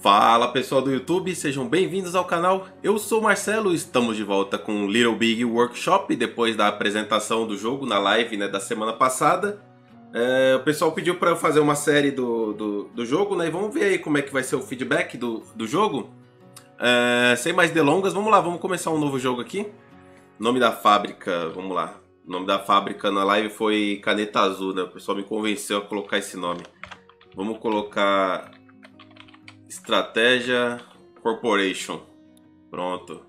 Fala pessoal do YouTube, sejam bem-vindos ao canal. Eu sou Marcelo e estamos de volta com o Little Big Workshop depois da apresentação do jogo na live né, da semana passada. É, o pessoal pediu para eu fazer uma série do, do, do, jogo, né? vamos ver aí como é que vai ser o feedback do, do jogo. É, sem mais delongas, vamos lá, vamos começar um novo jogo aqui. Nome da fábrica, vamos lá. O nome da fábrica na live foi Caneta Azul, né? O pessoal me convenceu a colocar esse nome. Vamos colocar Estratégia Corporation. Pronto.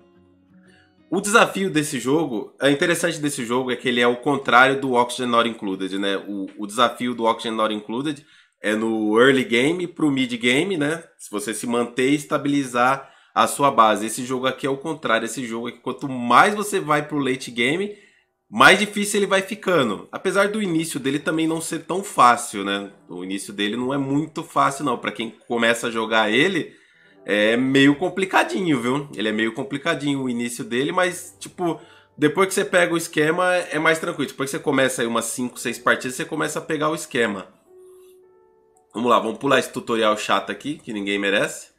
O desafio desse jogo, é interessante desse jogo é que ele é o contrário do Oxygen Not Included, né? O, o desafio do Oxygen Not Included é no early game pro mid game, né? Se você se manter e estabilizar a sua base. Esse jogo aqui é o contrário, esse jogo é que quanto mais você vai pro late game, mais difícil ele vai ficando. Apesar do início dele também não ser tão fácil, né? O início dele não é muito fácil, não. Para quem começa a jogar ele, é meio complicadinho, viu? Ele é meio complicadinho o início dele, mas, tipo, depois que você pega o esquema, é mais tranquilo. Depois que você começa aí umas 5, 6 partidas, você começa a pegar o esquema. Vamos lá, vamos pular esse tutorial chato aqui, que ninguém merece.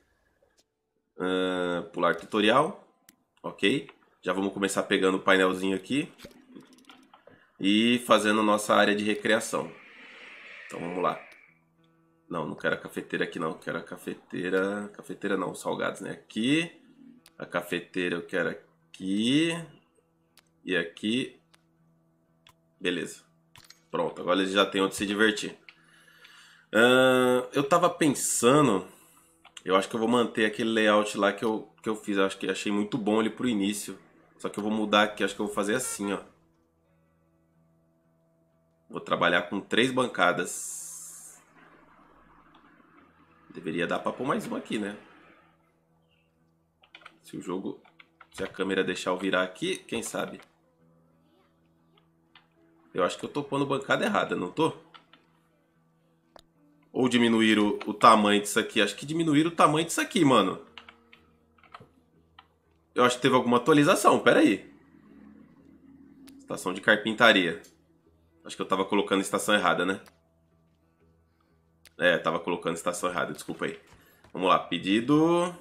Uh, pular tutorial. Ok. Já vamos começar pegando o painelzinho aqui e fazendo nossa área de recreação. Então vamos lá. Não, não quero a cafeteira aqui não, quero a cafeteira, cafeteira não, salgados, né? Aqui, a cafeteira eu quero aqui e aqui. Beleza. Pronto, agora eles já têm onde se divertir. Uh, eu tava pensando, eu acho que eu vou manter aquele layout lá que eu, que eu fiz, eu acho que achei muito bom ele pro início. Só que eu vou mudar aqui, acho que eu vou fazer assim, ó. Vou trabalhar com três bancadas. Deveria dar para pôr mais uma aqui, né? Se o jogo... Se a câmera deixar eu virar aqui, quem sabe? Eu acho que eu tô pondo bancada errada, não tô? Ou diminuir o, o tamanho disso aqui. Acho que diminuir o tamanho disso aqui, mano. Eu acho que teve alguma atualização, pera aí. Estação de carpintaria. Acho que eu tava colocando a estação errada, né? É, tava colocando a estação errada, desculpa aí. Vamos lá, pedido.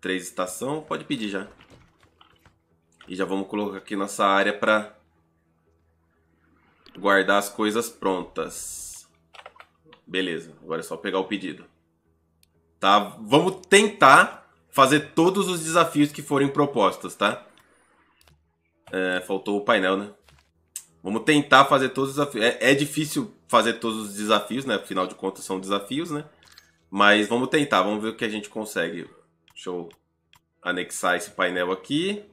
Três estação, pode pedir já. E já vamos colocar aqui nossa área pra guardar as coisas prontas. Beleza, agora é só pegar o pedido. Tá? Vamos tentar fazer todos os desafios que forem propostos, tá? É, faltou o painel, né? Vamos tentar fazer todos os desafios. É, é, difícil fazer todos os desafios, né? Afinal de contas, são desafios, né? Mas vamos tentar, vamos ver o que a gente consegue. Deixa eu anexar esse painel aqui.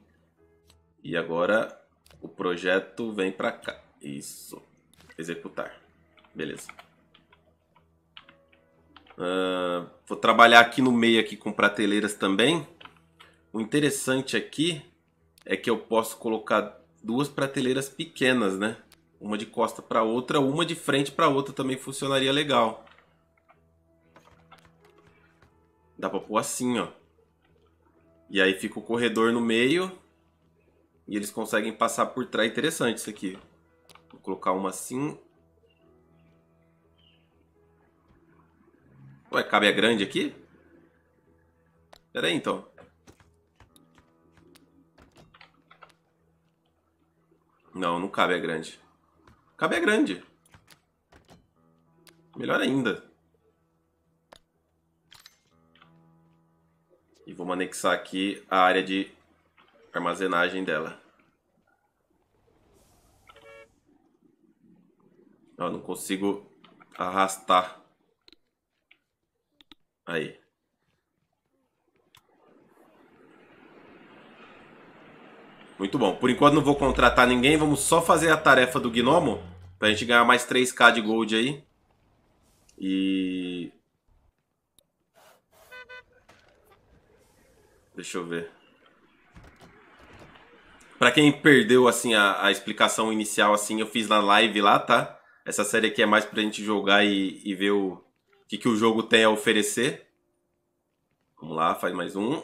E agora o projeto vem para cá. Isso. Executar. Beleza. Uh, vou trabalhar aqui no meio aqui com prateleiras também. O interessante aqui é que eu posso colocar duas prateleiras pequenas, né? Uma de costa para outra, uma de frente para outra também funcionaria legal. Dá para pôr assim, ó. E aí fica o corredor no meio e eles conseguem passar por trás. Interessante isso aqui. Vou colocar uma assim. Ué, cabe a grande aqui? Pera aí, então. Não, não cabe a grande. Cabe a grande. Melhor ainda. E vamos anexar aqui a área de armazenagem dela. Eu não consigo arrastar. Aí. Muito bom. Por enquanto não vou contratar ninguém, vamos só fazer a tarefa do Gnomo pra gente ganhar mais 3k de gold aí. E... Deixa eu ver. Pra quem perdeu assim a, a, explicação inicial, assim, eu fiz na live lá, tá? Essa série aqui é mais pra gente jogar e, e ver o que, que o jogo tem a oferecer. Vamos lá, faz mais um.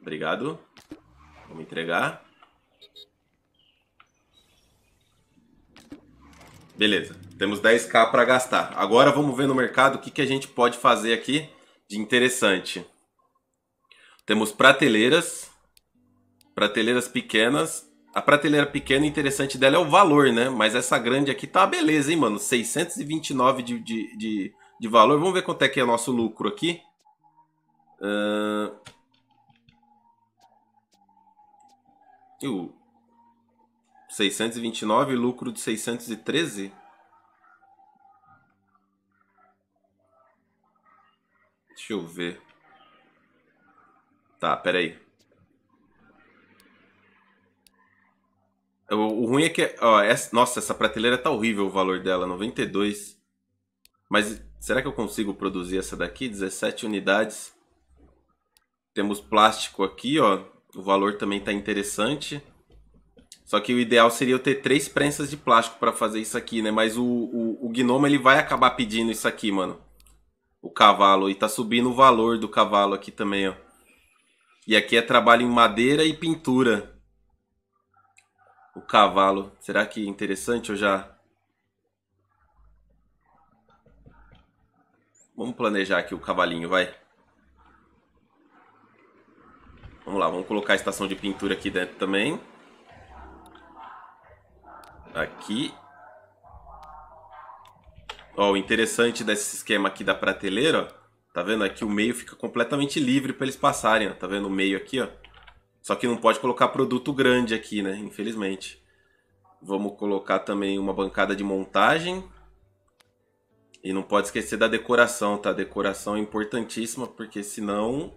Obrigado. Vamos entregar. Beleza, temos 10k para gastar. Agora vamos ver no mercado o que, que a gente pode fazer aqui de interessante. Temos prateleiras, prateleiras pequenas. A prateleira pequena, interessante dela é o valor, né? Mas essa grande aqui tá uma beleza, hein, mano? 629 de, de, de, de valor. Vamos ver quanto é que é o nosso lucro aqui. Uh, E o 629, lucro de 613? Deixa eu ver. Tá, peraí. O, o ruim é que. Ó, essa, nossa, essa prateleira tá horrível o valor dela, 92. Mas será que eu consigo produzir essa daqui? 17 unidades. Temos plástico aqui, ó. O valor também está interessante. Só que o ideal seria eu ter três prensas de plástico para fazer isso aqui, né? Mas o, o, o gnomo ele vai acabar pedindo isso aqui, mano. O cavalo. E tá subindo o valor do cavalo aqui também, ó. E aqui é trabalho em madeira e pintura. O cavalo. Será que é interessante ou já... Vamos planejar aqui o cavalinho, vai. Vamos lá, vamos colocar a estação de pintura aqui dentro também. Aqui. Ó, o interessante desse esquema aqui da prateleira, ó, tá vendo? Aqui o meio fica completamente livre para eles passarem, ó, tá vendo? O meio aqui, ó. Só que não pode colocar produto grande aqui, né? Infelizmente. Vamos colocar também uma bancada de montagem. E não pode esquecer da decoração, tá? A decoração é importantíssima, porque senão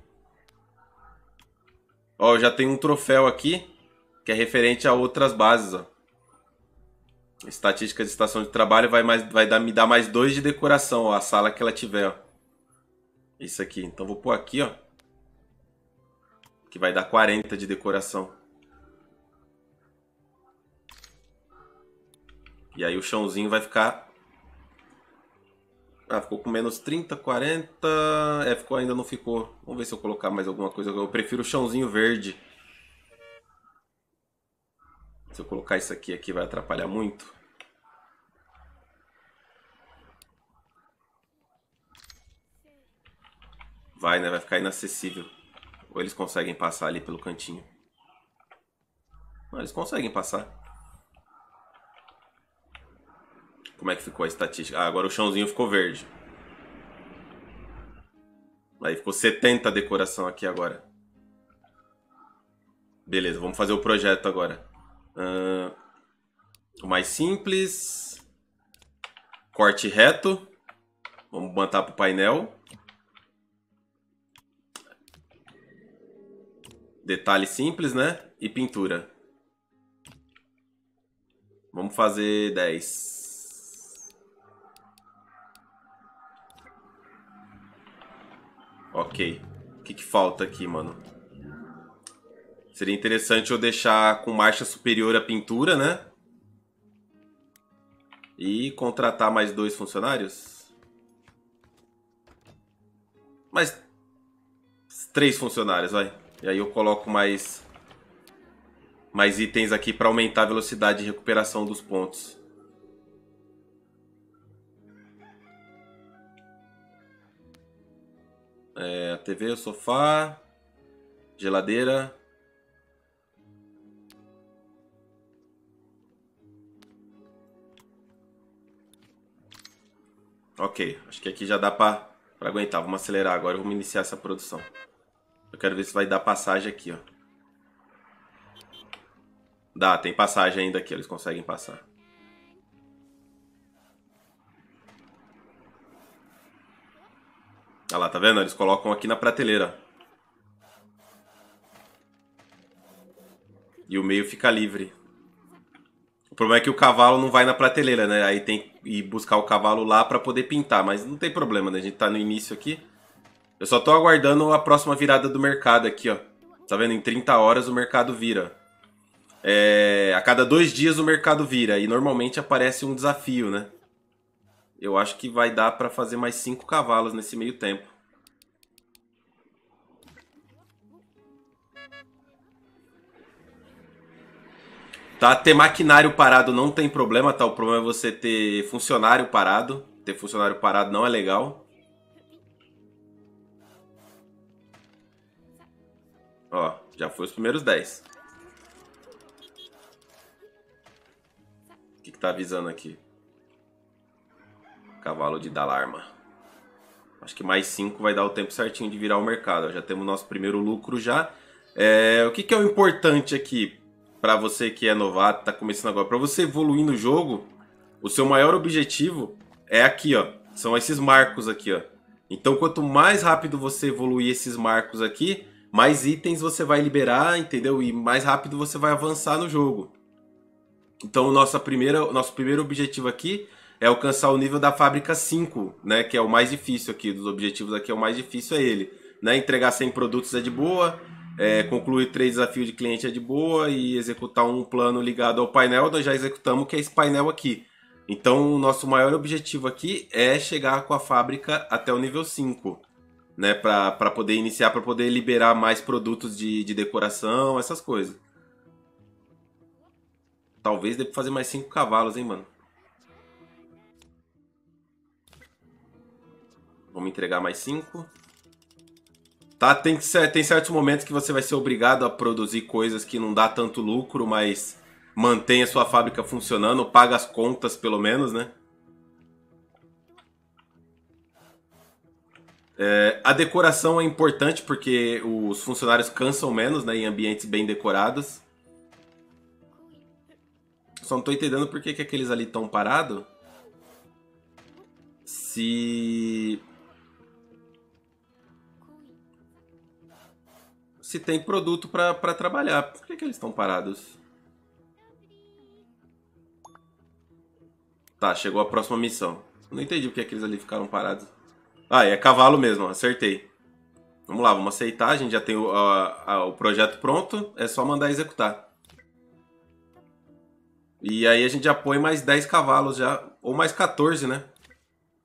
Ó, eu já tenho um troféu aqui, que é referente a outras bases, ó. Estatística de estação de trabalho vai, mais, vai dar, me dar mais dois de decoração, ó, a sala que ela tiver, ó. Isso aqui. Então vou pôr aqui, ó. Que vai dar 40 de decoração. E aí o chãozinho vai ficar ah, ficou com menos 30, 40. É, ficou ainda não ficou. Vamos ver se eu colocar mais alguma coisa. Eu prefiro o chãozinho verde. Se eu colocar isso aqui, aqui vai atrapalhar muito. Vai, né? Vai ficar inacessível. Ou eles conseguem passar ali pelo cantinho? Não, eles conseguem passar. Como é que ficou a estatística? Ah, agora o chãozinho ficou verde. Aí ficou 70 decoração aqui agora. Beleza, vamos fazer o projeto agora. Uh, o mais simples. Corte reto. Vamos botar para o painel. Detalhe simples, né? E pintura. Vamos fazer 10. Ok. O que, que falta aqui, mano? Seria interessante eu deixar com marcha superior a pintura, né? E contratar mais dois funcionários? Mais três funcionários, vai. E aí eu coloco mais, mais itens aqui para aumentar a velocidade de recuperação dos pontos. É, TV, sofá, geladeira. Ok, acho que aqui já dá pra, pra aguentar. Vamos acelerar agora, vamos iniciar essa produção. Eu quero ver se vai dar passagem aqui, ó. Dá, tem passagem ainda aqui, eles conseguem passar. Olha lá, tá vendo? Eles colocam aqui na prateleira. E o meio fica livre. O problema é que o cavalo não vai na prateleira, né? Aí tem que ir buscar o cavalo lá para poder pintar. Mas não tem problema, né? A gente tá no início aqui. Eu só tô aguardando a próxima virada do mercado aqui, ó. Tá vendo? Em 30 horas o mercado vira. É... A cada dois dias o mercado vira. E normalmente aparece um desafio, né? Eu acho que vai dar para fazer mais cinco cavalos nesse meio tempo. Tá, ter maquinário parado não tem problema, tá? O problema é você ter funcionário parado. Ter funcionário parado não é legal. Ó, já foi os primeiros 10. O que, que tá avisando aqui? cavalo de Dalarma. Acho que mais cinco vai dar o tempo certinho de virar o mercado. Já temos nosso primeiro lucro já. É, o que, que, é o importante aqui para você que é novato, tá começando agora? Para você evoluir no jogo, o seu maior objetivo é aqui, ó. São esses marcos aqui, ó. Então, quanto mais rápido você evoluir esses marcos aqui, mais itens você vai liberar, entendeu? E mais rápido você vai avançar no jogo. Então, nossa primeira, nosso primeiro objetivo aqui é alcançar o nível da fábrica 5, né? Que é o mais difícil aqui, dos objetivos aqui, é o mais difícil é ele. Né? Entregar 100 produtos é de boa, é, concluir três desafios de cliente é de boa e executar um plano ligado ao painel, nós já executamos que é esse painel aqui. Então, o nosso maior objetivo aqui é chegar com a fábrica até o nível 5, né? Para poder iniciar, para poder liberar mais produtos de, de decoração, essas coisas. Talvez dê pra fazer mais 5 cavalos, hein, mano? Vamos entregar mais 5. Tá, tem, que tem certos momentos que você vai ser obrigado a produzir coisas que não dá tanto lucro, mas mantém a sua fábrica funcionando, paga as contas pelo menos, né? É, a decoração é importante porque os funcionários cansam menos né, em ambientes bem decorados. Só não tô entendendo por que, que aqueles ali estão parados. Se se tem produto para trabalhar. Por que, que eles estão parados? Tá, chegou a próxima missão. Não entendi que eles ali ficaram parados. Ah, é cavalo mesmo, acertei. Vamos lá, vamos aceitar. A gente já tem o, a, a, o projeto pronto. É só mandar executar. E aí a gente já põe mais 10 cavalos já. Ou mais 14, né?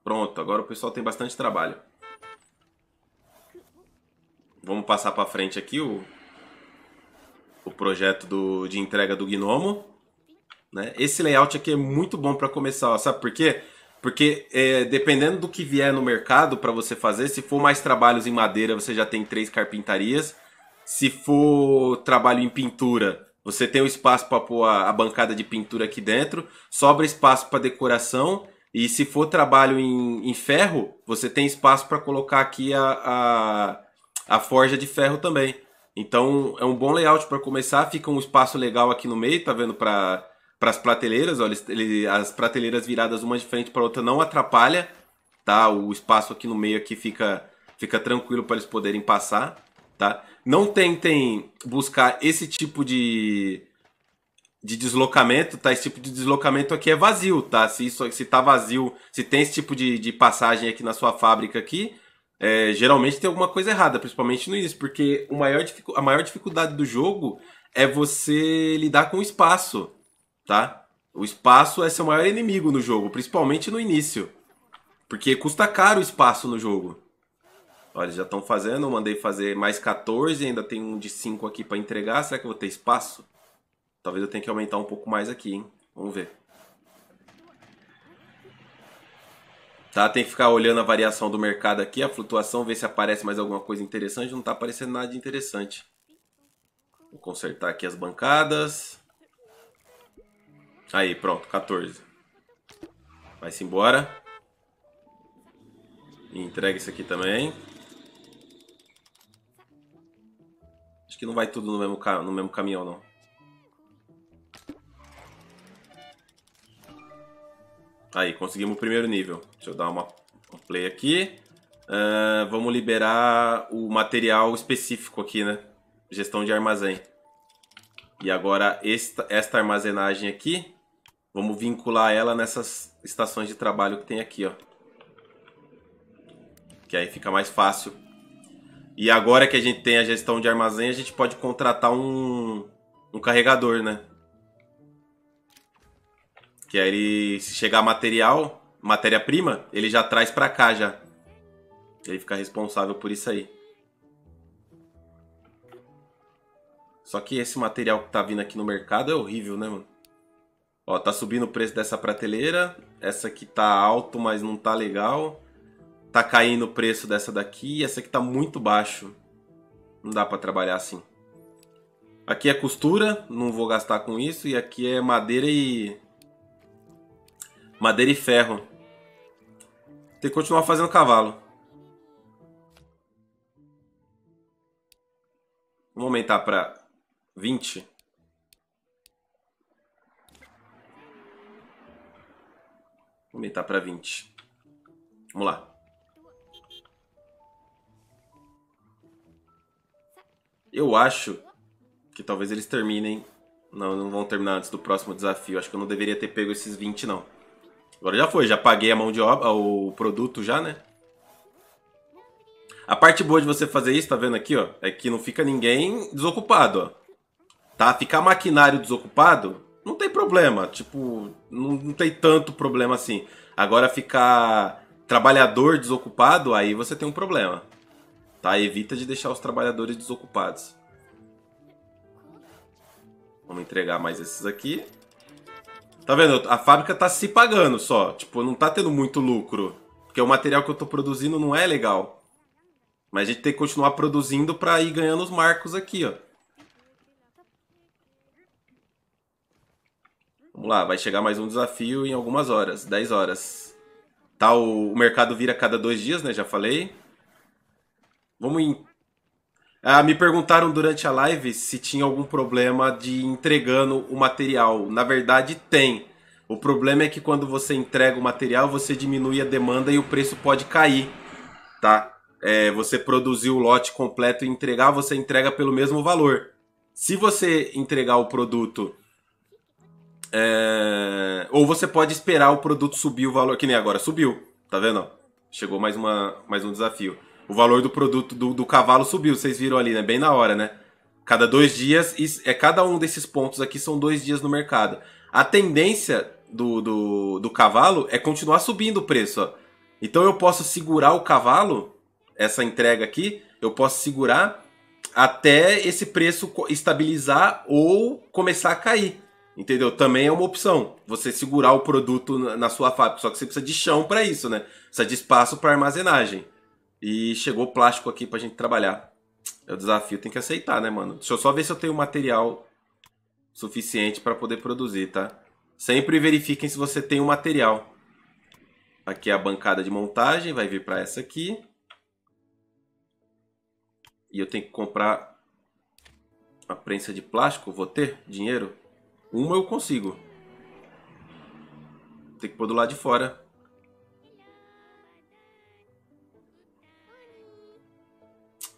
Pronto, agora o pessoal tem bastante trabalho. Vamos passar para frente aqui o, o projeto do, de entrega do Gnomo. Né? Esse layout aqui é muito bom para começar, ó. sabe por quê? Porque é, dependendo do que vier no mercado para você fazer, se for mais trabalhos em madeira, você já tem três carpintarias. Se for trabalho em pintura, você tem o um espaço para pôr a, a, bancada de pintura aqui dentro. Sobra espaço para decoração. E se for trabalho em, em ferro, você tem espaço para colocar aqui a, a a forja de ferro também. Então é um bom layout para começar, fica um espaço legal aqui no meio, tá vendo? Para as prateleiras, olha, ele, as prateleiras viradas uma de frente para outra não atrapalha, tá? O espaço aqui no meio aqui fica, fica tranquilo para eles poderem passar, tá? Não tentem buscar esse tipo de, de deslocamento, tá? Esse tipo de deslocamento aqui é vazio, tá? Se, isso, se tá vazio, se tem esse tipo de, de passagem aqui na sua fábrica aqui, é, geralmente tem alguma coisa errada, principalmente no início, porque o maior a maior dificuldade do jogo é você lidar com o espaço, tá? O espaço é seu maior inimigo no jogo, principalmente no início. Porque custa caro o espaço no jogo. Olha, já estão fazendo, mandei fazer mais 14, ainda tem um de 5 aqui para entregar. Será que eu vou ter espaço? Talvez eu tenha que aumentar um pouco mais aqui, hein? Vamos ver. Tá? Tem que ficar olhando a variação do mercado aqui, a flutuação, ver se aparece mais alguma coisa interessante. Não está aparecendo nada de interessante. Vou consertar aqui as bancadas. Aí, pronto, 14. Vai-se embora. E entrega isso aqui também. Acho que não vai tudo no mesmo, no mesmo caminhão, não. Aí, conseguimos o primeiro nível. Deixa eu dar uma play aqui. Uh, vamos liberar o material específico aqui, né? Gestão de armazém. E agora esta, esta armazenagem aqui, vamos vincular ela nessas estações de trabalho que tem aqui, ó. Que aí fica mais fácil. E agora que a gente tem a gestão de armazém, a gente pode contratar um, um carregador, né? Que aí ele, se chegar material, matéria-prima, ele já traz para cá já. Ele fica responsável por isso aí. Só que esse material que tá vindo aqui no mercado é horrível, né, mano? Ó, tá subindo o preço dessa prateleira. Essa aqui tá alto, mas não tá legal. Tá caindo o preço dessa daqui. Essa aqui tá muito baixo. Não dá para trabalhar assim. Aqui é costura, não vou gastar com isso. E aqui é madeira e Madeira e ferro. Tem que continuar fazendo cavalo. Vamos aumentar para 20. Vou aumentar para 20. Vamos lá. Eu acho que talvez eles terminem. Não, não vão terminar antes do próximo desafio. Acho que eu não deveria ter pego esses 20, não. Agora já foi, já paguei a mão de obra, o produto já, né? A parte boa de você fazer isso, tá vendo aqui, ó, é que não fica ninguém desocupado, ó. Tá? Ficar maquinário desocupado, não tem problema. Tipo, não, não tem tanto problema assim. Agora ficar trabalhador desocupado, aí você tem um problema. Tá? Evita de deixar os trabalhadores desocupados. Vamos entregar mais esses aqui. Tá vendo? A fábrica tá se pagando só. Tipo, não tá tendo muito lucro. Porque o material que eu tô produzindo não é legal. Mas a gente tem que continuar produzindo pra ir ganhando os marcos aqui, ó. Vamos lá, vai chegar mais um desafio em algumas horas. 10 horas. Tá, o, mercado vira cada dois dias, né? Já falei. Vamos em ah, me perguntaram durante a live se tinha algum problema de entregando o material. Na verdade, tem. O problema é que quando você entrega o material, você diminui a demanda e o preço pode cair, tá? É, você produzir o lote completo e entregar, você entrega pelo mesmo valor. Se você entregar o produto. É... Ou você pode esperar o produto subir o valor, que nem agora subiu, tá vendo? Chegou mais, uma, mais um desafio o valor do produto do, do cavalo subiu, vocês viram ali, né? Bem na hora, né? Cada dois dias, é cada um desses pontos aqui são dois dias no mercado. A tendência do, do, do cavalo é continuar subindo o preço. Ó. Então eu posso segurar o cavalo, essa entrega aqui, eu posso segurar até esse preço estabilizar ou começar a cair. Entendeu? Também é uma opção. Você segurar o produto na sua fábrica, só que você precisa de chão para isso, né? Precisa de espaço para armazenagem. E chegou plástico aqui pra gente trabalhar. É o desafio, tem que aceitar, né, mano? Deixa eu só ver se eu tenho material suficiente para poder produzir, tá? Sempre verifiquem se você tem o material. Aqui é a bancada de montagem, vai vir para essa aqui. E eu tenho que comprar a prensa de plástico, vou ter dinheiro? Uma eu consigo. Tem que pôr do lado de fora.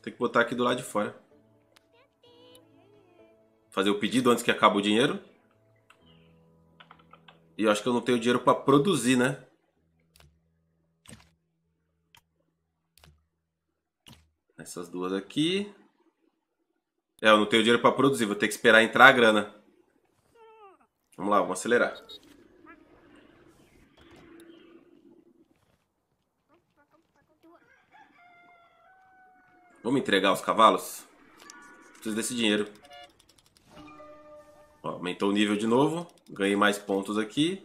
Tem que botar aqui do lado de fora. Fazer o pedido antes que acabe o dinheiro. E eu acho que eu não tenho dinheiro para produzir, né? Essas duas aqui. É, eu não tenho dinheiro para produzir, vou ter que esperar entrar a grana. Vamos lá, vamos acelerar. Vamos entregar os cavalos? Preciso desse dinheiro. Ó, aumentou o nível de novo. Ganhei mais pontos aqui.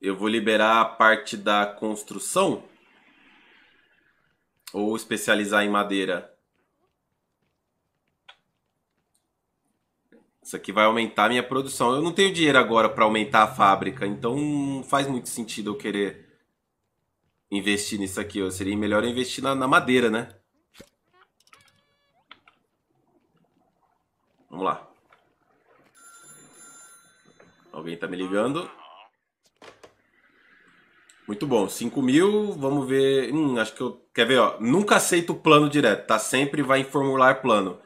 Eu vou liberar a parte da construção. Ou especializar em madeira. Isso aqui vai aumentar a minha produção. Eu não tenho dinheiro agora para aumentar a fábrica, então não faz muito sentido eu querer investir nisso aqui. Seria melhor investir na, na madeira, né? Vamos lá. Alguém tá me ligando. Muito bom, 5 mil, vamos ver. Hum, acho que eu. Quer ver, ó? Nunca aceito o plano direto, tá? Sempre vai em formular plano.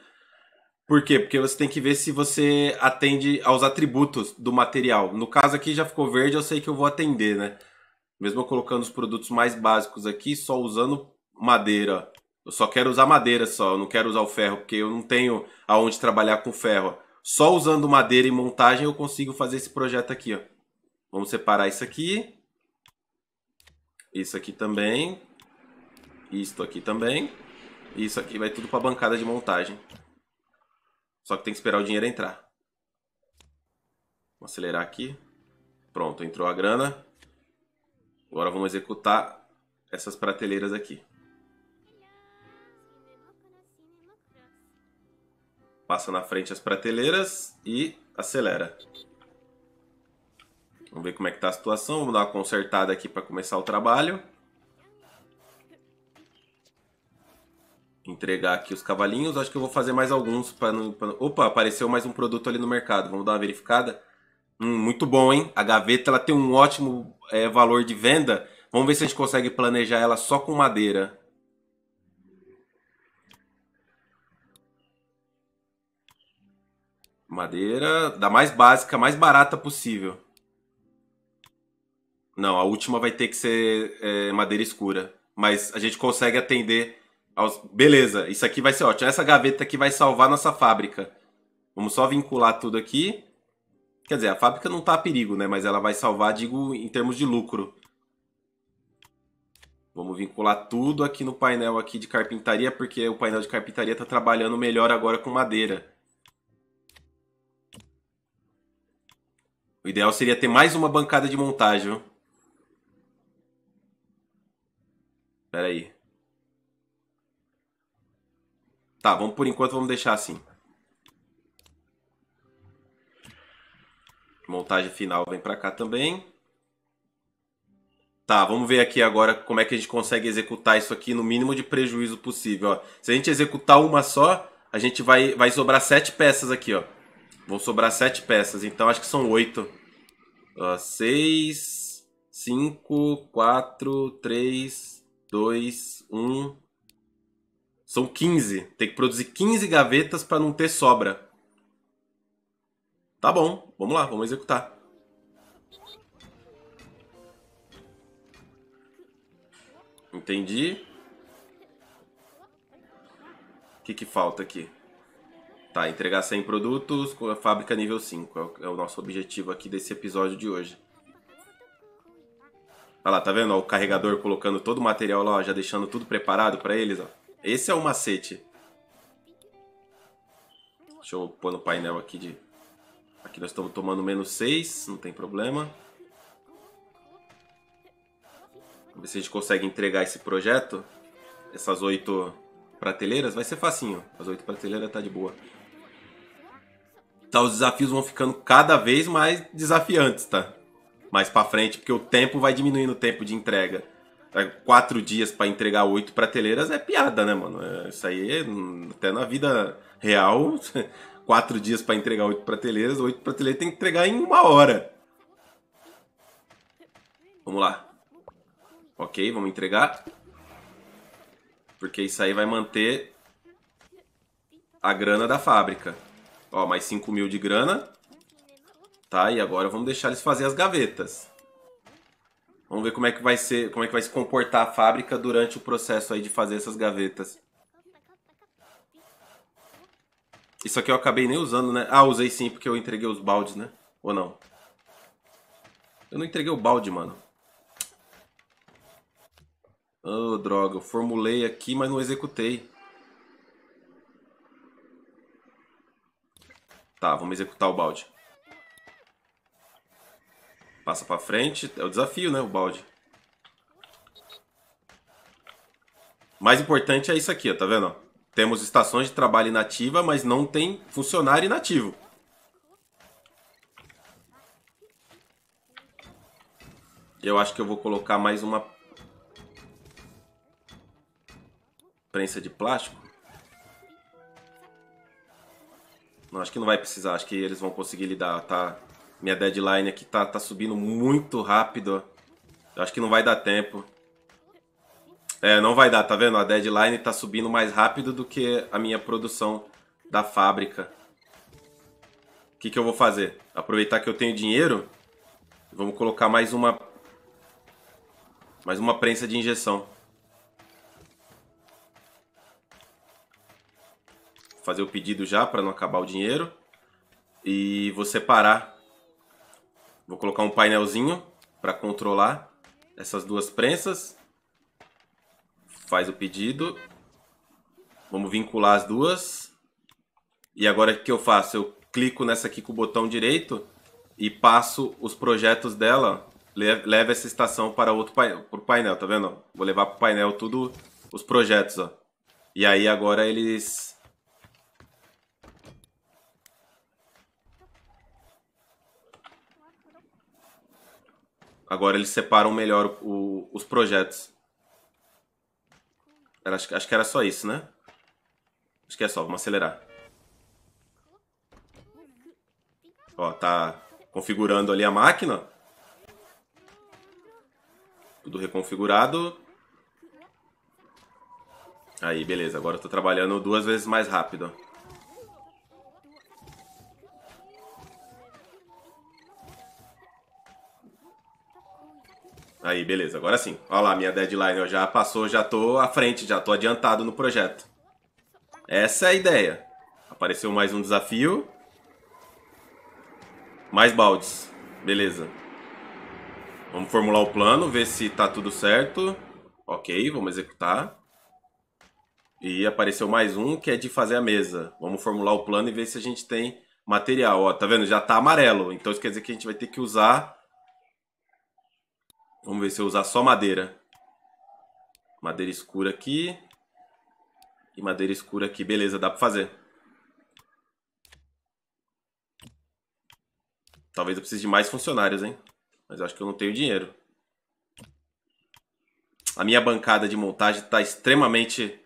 Por quê? Porque você tem que ver se você atende aos atributos do material. No caso aqui já ficou verde, eu sei que eu vou atender, né? Mesmo colocando os produtos mais básicos aqui, só usando madeira eu só quero usar madeira só, eu não quero usar o ferro, porque eu não tenho aonde trabalhar com ferro. Só usando madeira e montagem eu consigo fazer esse projeto aqui, ó. Vamos separar isso aqui. Isso aqui também. Isto aqui também. Isso aqui vai tudo para a bancada de montagem. Só que tem que esperar o dinheiro entrar. Vamos acelerar aqui. Pronto, entrou a grana. Agora vamos executar essas prateleiras aqui. Passa na frente as prateleiras e acelera. Vamos ver como é que tá a situação. Vamos dar uma consertada aqui para começar o trabalho. Entregar aqui os cavalinhos. Acho que eu vou fazer mais alguns. para. não, pra... Opa, apareceu mais um produto ali no mercado. Vamos dar uma verificada. Hum, muito bom, hein? A gaveta ela tem um ótimo é, valor de venda. Vamos ver se a gente consegue planejar ela só com madeira. Madeira da mais básica, mais barata possível. Não, a última vai ter que ser é, madeira escura. Mas a gente consegue atender aos. Beleza, isso aqui vai ser ótimo. Essa gaveta aqui vai salvar nossa fábrica. Vamos só vincular tudo aqui. Quer dizer, a fábrica não está a perigo, né? Mas ela vai salvar, digo, em termos de lucro. Vamos vincular tudo aqui no painel aqui de carpintaria, porque o painel de carpintaria está trabalhando melhor agora com madeira. O ideal seria ter mais uma bancada de montagem. Espera aí. Tá, vamos por enquanto vamos deixar assim. Montagem final vem para cá também. Tá, vamos ver aqui agora como é que a gente consegue executar isso aqui no mínimo de prejuízo possível. Ó. Se a gente executar uma só, a gente vai, vai sobrar sete peças aqui, ó. Vão sobrar sete peças, então acho que são oito. Uh, seis, cinco, quatro, três, dois, um. São 15. Tem que produzir 15 gavetas para não ter sobra. Tá bom, vamos lá, vamos executar. Entendi. O que, que falta aqui? Tá, entregar 100 produtos com a fábrica nível 5. É, é o nosso objetivo aqui desse episódio de hoje. Olha lá, tá vendo? Ó, o carregador colocando todo o material lá, ó, já deixando tudo preparado para eles. Ó. Esse é o macete. Deixa eu pôr no painel aqui de... Aqui nós estamos tomando menos 6, não tem problema. Vamos ver se a gente consegue entregar esse projeto. Essas oito prateleiras, vai ser facinho. As oito prateleiras tá de boa. Tá, os desafios vão ficando cada vez mais desafiantes, tá? Mais para frente, porque o tempo vai diminuindo o tempo de entrega. É, quatro dias para entregar oito prateleiras é piada, né, mano? É, isso aí, até na vida real, quatro dias para entregar oito prateleiras, oito prateleiras tem que entregar em uma hora. Vamos lá. Ok, vamos entregar. Porque isso aí vai manter a grana da fábrica. Ó, mais 5 mil de grana. Tá, e agora vamos deixar eles fazer as gavetas. Vamos ver como é que vai ser, como é que vai se comportar a fábrica durante o processo aí de fazer essas gavetas. Isso aqui eu acabei nem usando, né? Ah, usei sim porque eu entreguei os baldes, né? Ou não? Eu não entreguei o balde, mano. Oh, droga. Eu formulei aqui, mas não executei. Tá, vamos executar o balde. Passa pra frente. É o desafio, né? O balde. Mais importante é isso aqui, ó, tá vendo? Temos estações de trabalho inativa, mas não tem funcionário inativo. Eu acho que eu vou colocar mais uma prensa de plástico. Não, acho que não vai precisar, acho que eles vão conseguir lidar, tá? Minha deadline aqui tá, tá subindo muito rápido. Acho que não vai dar tempo. É, não vai dar, tá vendo? A deadline tá subindo mais rápido do que a minha produção da fábrica. O que, que eu vou fazer? Aproveitar que eu tenho dinheiro, vamos colocar mais uma mais uma prensa de injeção. fazer o pedido já para não acabar o dinheiro. E vou separar. Vou colocar um painelzinho para controlar essas duas prensas. Faz o pedido. Vamos vincular as duas. E agora o que eu faço? Eu clico nessa aqui com o botão direito e passo os projetos dela. Leva essa estação para outro painel, pro painel, tá vendo? Vou levar para o painel tudo os projetos, ó. E aí agora eles Agora eles separam melhor o, os projetos. Era, acho, acho que era só isso, né? Acho que é só, vamos acelerar. Ó, tá configurando ali a máquina. Tudo reconfigurado. Aí, beleza. Agora eu tô trabalhando duas vezes mais rápido. Aí, beleza, agora sim. Olha lá, minha deadline já passou, já tô à frente, já tô adiantado no projeto. Essa é a ideia. Apareceu mais um desafio. Mais baldes. Beleza. Vamos formular o plano, ver se tá tudo certo. Ok, vamos executar. E apareceu mais um, que é de fazer a mesa. Vamos formular o plano e ver se a gente tem material. Ó, tá vendo? Já tá amarelo. Então isso quer dizer que a gente vai ter que usar Vamos ver se eu usar só madeira. Madeira escura aqui. E madeira escura aqui. Beleza, dá pra fazer. Talvez eu precise de mais funcionários, hein? Mas eu acho que eu não tenho dinheiro. A minha bancada de montagem tá extremamente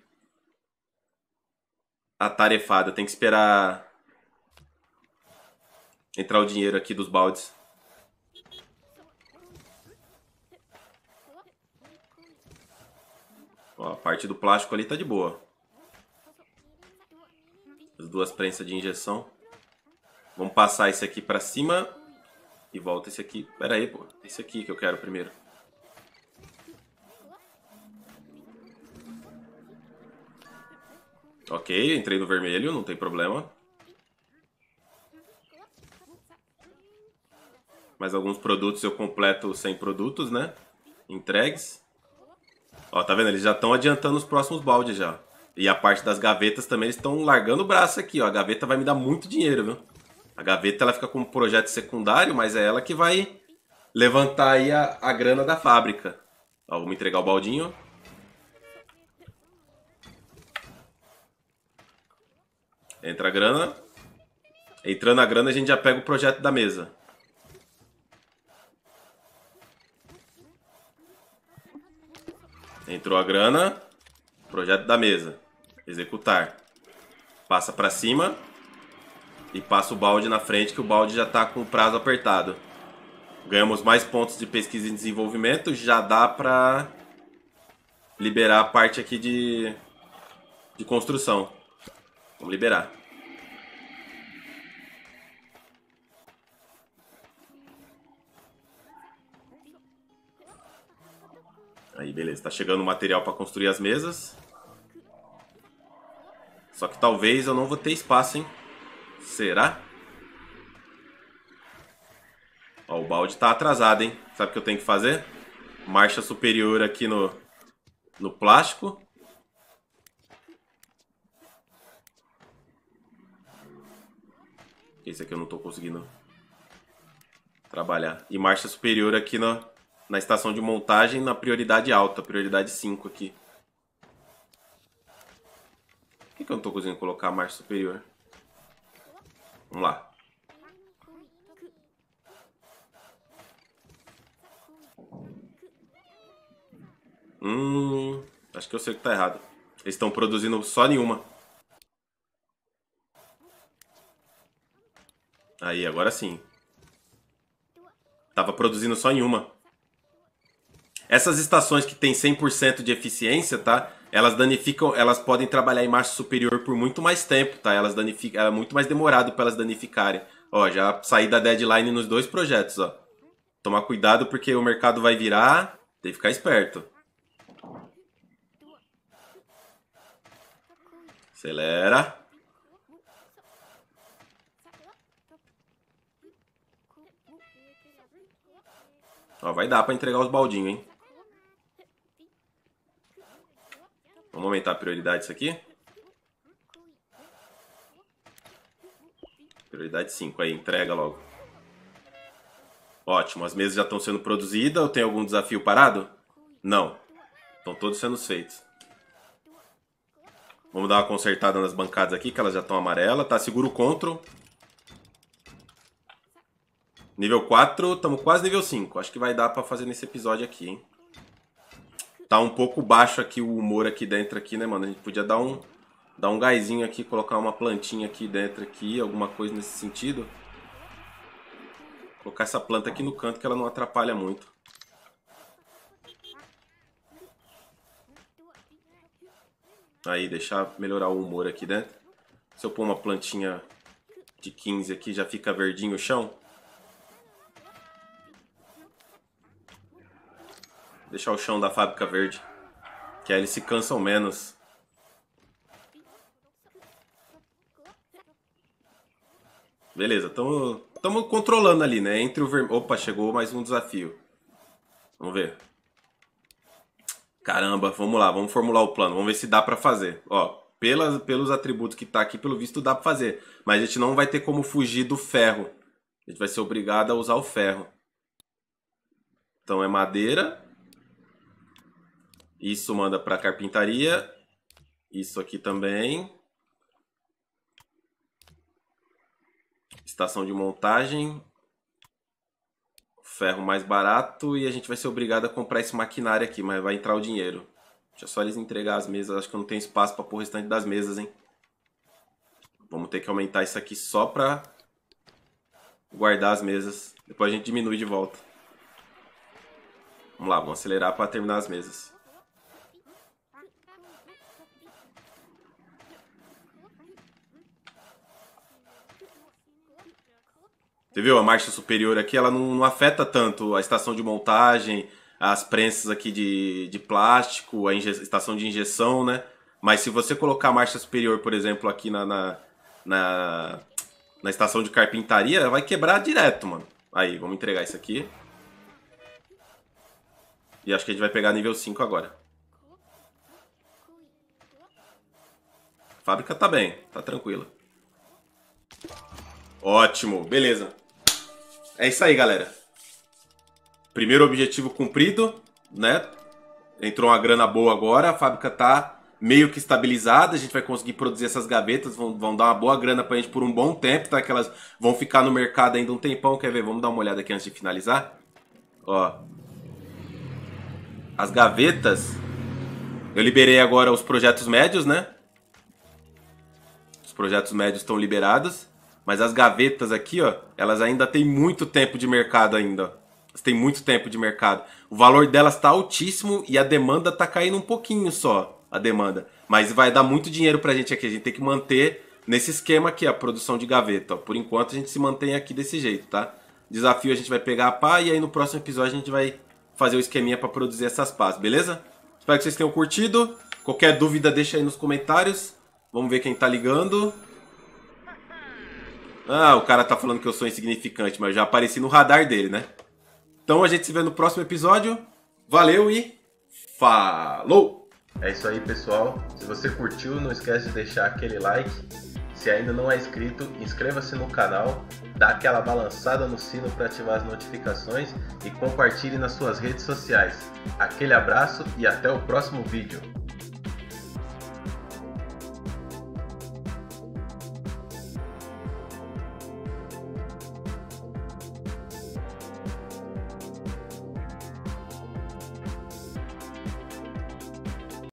atarefada. Tem que esperar entrar o dinheiro aqui dos baldes. Ó, a parte do plástico ali tá de boa. As duas prensas de injeção. Vamos passar esse aqui pra cima. E volta esse aqui. Pera aí, pô. Esse aqui que eu quero primeiro. Ok, entrei no vermelho, não tem problema. Mas alguns produtos eu completo sem produtos, né? Entregues. Ó, tá vendo? Eles já estão adiantando os próximos baldes já. E a parte das gavetas também, eles estão largando o braço aqui, ó. A gaveta vai me dar muito dinheiro, viu? A gaveta, ela fica como projeto secundário, mas é ela que vai levantar aí a, a grana da fábrica. Ó, vamos entregar o baldinho. Entra a grana. Entrando a grana, a gente já pega o projeto da mesa. Entrou a grana. Projeto da mesa. Executar. Passa para cima. E passa o balde na frente, que o balde já está com o prazo apertado. Ganhamos mais pontos de pesquisa e desenvolvimento. Já dá para liberar a parte aqui de, de construção. Vamos liberar. Aí, beleza. Tá chegando o material para construir as mesas. Só que talvez eu não vou ter espaço, hein? Será? Ó, o balde tá atrasado, hein? Sabe o que eu tenho que fazer? Marcha superior aqui no, no plástico. Esse aqui eu não tô conseguindo trabalhar. E marcha superior aqui no, na estação de montagem na prioridade alta, prioridade 5 aqui. Por que, que eu não tô conseguindo colocar a marcha superior? Vamos lá. Hum, acho que eu sei que tá errado. Eles estão produzindo só nenhuma. Aí, agora sim. Tava produzindo só em uma. Essas estações que têm 100% de eficiência, tá? Elas danificam, elas podem trabalhar em marcha superior por muito mais tempo, tá? Elas danificam, é muito mais demorado para elas danificarem. Ó, já saí da deadline nos dois projetos, ó. Tomar cuidado porque o mercado vai virar, tem que ficar esperto. Acelera. Ó, vai dar pra entregar os baldinhos, hein? Vamos aumentar a prioridade isso aqui. Prioridade 5, aí, entrega logo. Ótimo, as mesas já estão sendo produzidas ou tem algum desafio parado? Não. Estão todos sendo feitos. Vamos dar uma consertada nas bancadas aqui, que elas já estão amarelas. Tá, segura o Ctrl. Nível 4, estamos quase nível 5. Acho que vai dar para fazer nesse episódio aqui, hein? Tá um pouco baixo aqui o humor aqui dentro aqui, né, mano? A gente podia dar um, dar um gásinho aqui, colocar uma plantinha aqui dentro aqui, alguma coisa nesse sentido. Colocar essa planta aqui no canto que ela não atrapalha muito. Aí, deixar melhorar o humor aqui dentro. Se eu pôr uma plantinha de 15 aqui, já fica verdinho o chão. Deixar o chão da fábrica verde. Que aí eles se cansam menos. Beleza, estamos controlando ali, né? Entre o vermelho. Opa, chegou mais um desafio. Vamos ver. Caramba, vamos lá, vamos formular o plano. Vamos ver se dá para fazer. Ó, pelas, pelos atributos que tá aqui, pelo visto dá para fazer. Mas a gente não vai ter como fugir do ferro. A gente vai ser obrigado a usar o ferro. Então é madeira, isso manda para carpintaria. Isso aqui também. Estação de montagem. Ferro mais barato e a gente vai ser obrigado a comprar esse maquinário aqui, mas vai entrar o dinheiro. Deixa só eles entregar as mesas, acho que eu não tenho espaço para pôr o restante das mesas, hein. Vamos ter que aumentar isso aqui só para guardar as mesas. Depois a gente diminui de volta. Vamos lá, vamos acelerar para terminar as mesas. viu A marcha superior aqui, ela não, não afeta tanto a estação de montagem, as prensas aqui de, de plástico, a estação de injeção, né? Mas se você colocar a marcha superior, por exemplo, aqui na, na, na, na estação de carpintaria, vai quebrar direto, mano. Aí, vamos entregar isso aqui. E acho que a gente vai pegar nível 5 agora. A fábrica tá bem, tá tranquila. Ótimo, beleza. É isso aí, galera. Primeiro objetivo cumprido, né? Entrou uma grana boa agora, a fábrica tá meio que estabilizada, a gente vai conseguir produzir essas gavetas, vão, vão dar uma boa grana pra gente por um bom tempo, tá? Que elas vão ficar no mercado ainda um tempão, quer ver? Vamos dar uma olhada aqui antes de finalizar. Ó. As gavetas, eu liberei agora os projetos médios, né? Os projetos médios estão liberados. Mas as gavetas aqui, ó, elas ainda têm muito tempo de mercado ainda. Elas têm muito tempo de mercado. O valor delas está altíssimo e a demanda está caindo um pouquinho só, a demanda. Mas vai dar muito dinheiro para a gente aqui. A gente tem que manter nesse esquema aqui, a produção de gaveta. Ó. Por enquanto a gente se mantém aqui desse jeito, tá? Desafio a gente vai pegar a pá e aí no próximo episódio a gente vai fazer o um esqueminha para produzir essas pás, beleza? Espero que vocês tenham curtido. Qualquer dúvida deixa aí nos comentários. Vamos ver quem está ligando. Ah, o cara tá falando que eu sou insignificante, mas já apareci no radar dele, né? Então a gente se vê no próximo episódio. Valeu e falou! É isso aí, pessoal. Se você curtiu, não esquece de deixar aquele like. Se ainda não é inscrito, inscreva-se no canal, dá aquela balançada no sino para ativar as notificações e compartilhe nas suas redes sociais. Aquele abraço e até o próximo vídeo.